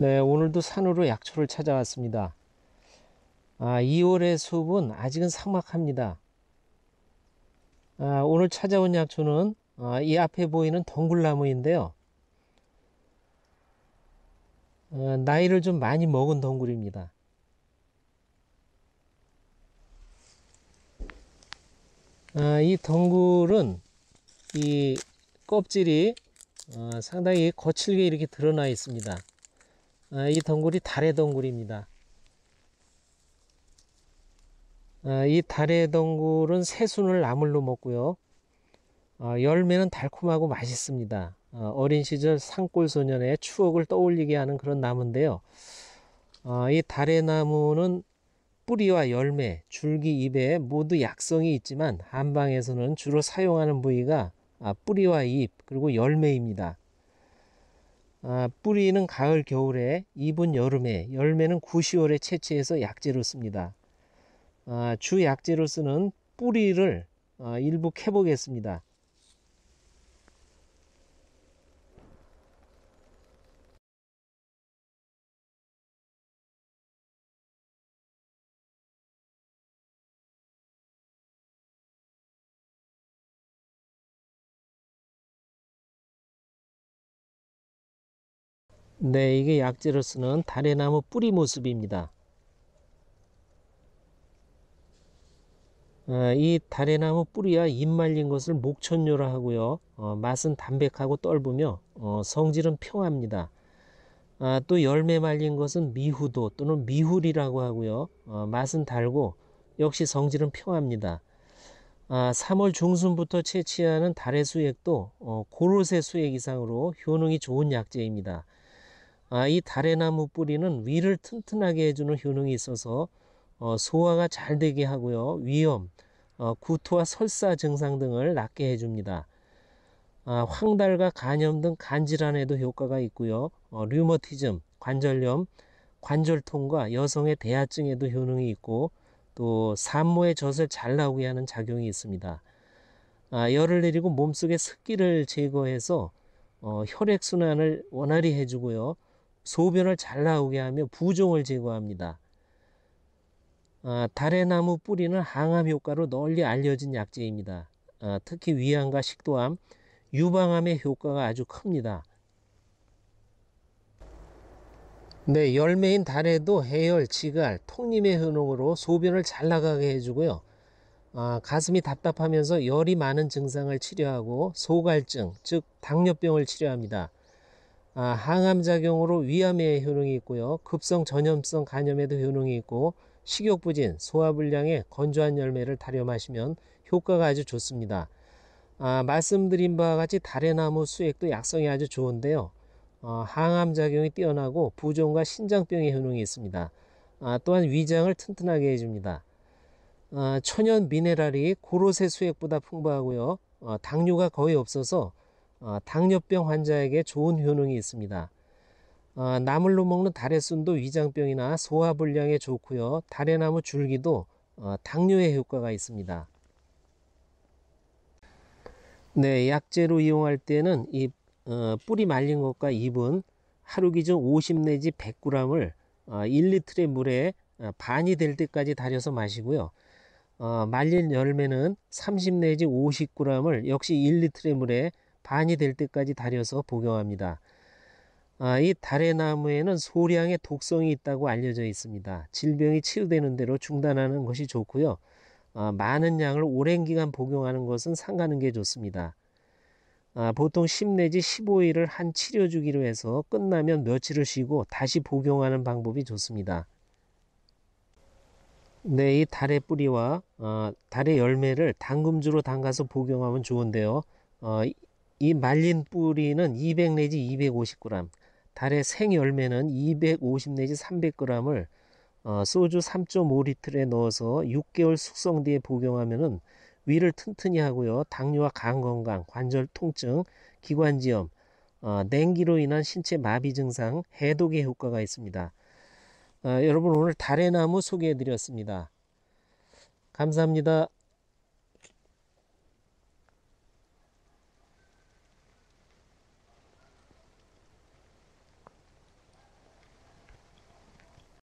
네, 오늘도 산으로 약초를 찾아왔습니다. 아, 2월의 수업은 아직은 삭막합니다. 아, 오늘 찾아온 약초는 아, 이 앞에 보이는 덩굴나무인데요. 아, 나이를 좀 많이 먹은 덩굴입니다. 아, 이 덩굴은 이 껍질이 아, 상당히 거칠게 이렇게 드러나 있습니다. 어, 이 덩굴이 달의 덩굴입니다. 어, 이 달의 덩굴은 새순을 나물로 먹고요. 어, 열매는 달콤하고 맛있습니다. 어린 시절 산골 소년의 추억을 떠올리게 하는 그런 나무인데요. 이 달의 나무는 뿌리와 열매, 줄기 잎에 모두 약성이 있지만 한방에서는 주로 사용하는 부위가 아, 뿌리와 잎 그리고 열매입니다. 아, 뿌리는 가을 겨울에 잎은 여름에 열매는 9시월에 채취해서 약재로 씁니다. 아, 주 약재로 쓰는 뿌리를 아, 일부 캐보겠습니다. 네, 이게 약재로 쓰는 달래나무 뿌리 모습입니다. 어, 이달래나무 뿌리와 잎 말린 것을 목천료라 하고요. 어, 맛은 담백하고 떫으며 어, 성질은 평합니다. 아, 또 열매 말린 것은 미후도 또는 미후리라고 하고요. 어, 맛은 달고 역시 성질은 평합니다. 아, 3월 중순부터 채취하는 달의 수액도 어, 고로쇠 수액 이상으로 효능이 좋은 약재입니다. 아, 이달래나무 뿌리는 위를 튼튼하게 해주는 효능이 있어서 어, 소화가 잘 되게 하고요. 위염, 어, 구토와 설사 증상 등을 낫게 해줍니다. 아, 황달과 간염 등 간질환에도 효과가 있고요. 어, 류머티즘, 관절염, 관절통과 여성의 대하증에도 효능이 있고 또 산모의 젖을 잘 나오게 하는 작용이 있습니다. 아, 열을 내리고 몸속의 습기를 제거해서 어, 혈액순환을 원활히 해주고요. 소변을 잘 나오게 하며 부종을 제거합니다. 아, 다래나무 뿌리는 항암 효과로 널리 알려진 약재입니다. 아, 특히 위암과 식도암, 유방암의 효과가 아주 큽니다. 네, 열매인 달에도 해열, 지갈, 통림의 효능으로 소변을 잘 나가게 해주고요. 아, 가슴이 답답하면서 열이 많은 증상을 치료하고 소갈증, 즉 당뇨병을 치료합니다. 아, 항암작용으로 위암에 효능이 있고요. 급성 전염성 간염에도 효능이 있고 식욕부진, 소화불량에 건조한 열매를 달려 마시면 효과가 아주 좋습니다. 아, 말씀드린 바와 같이 달래나무 수액도 약성이 아주 좋은데요. 아, 항암작용이 뛰어나고 부종과 신장병에 효능이 있습니다. 아, 또한 위장을 튼튼하게 해줍니다. 아, 천연 미네랄이 고로쇠 수액보다 풍부하고요. 아, 어, 당류가 거의 없어서 어, 당뇨병 환자에게 좋은 효능이 있습니다. 어, 나물로 먹는 다래순도 위장병이나 소화불량에 좋고요. 다래나무 줄기도 어, 당뇨에 효과가 있습니다. 네, 약재로 이용할 때는 이 뿌리 말린 것과 잎은 하루 기준 50 내지 100g을 1리터의 물에 반이 될 때까지 달여서 마시고요. 말린 열매는 30 내지 50g을 역시 1리터의 물에 반이 될 때까지 다려서 복용합니다. 아, 이달래나무에는 소량의 독성이 있다고 알려져 있습니다. 질병이 치유되는 대로 중단하는 것이 좋고요. 아, 많은 양을 오랜 기간 복용하는 것은 상가는 게 좋습니다. 아, 보통 10 내지 15일을 한 치료 주기로 해서 끝나면 며칠을 쉬고 다시 복용하는 방법이 좋습니다. 네, 이 달의 뿌리와 어, 달의 열매를 당금주로 담가서 복용하면 좋은데요. 어, 이 말린 뿌리는 200 내지 250g, 달의 생열매는 250 내지 300g을 어, 소주 3 5리틀에 넣어서 6개월 숙성 뒤에 복용하면 은 위를 튼튼히 하고요. 당뇨와 간 건강, 관절 통증, 기관지염, 어, 냉기로 인한 신체 마비 증상, 해독에 효과가 있습니다. 어, 여러분 오늘 달의 나무 소개해드렸습니다. 감사합니다.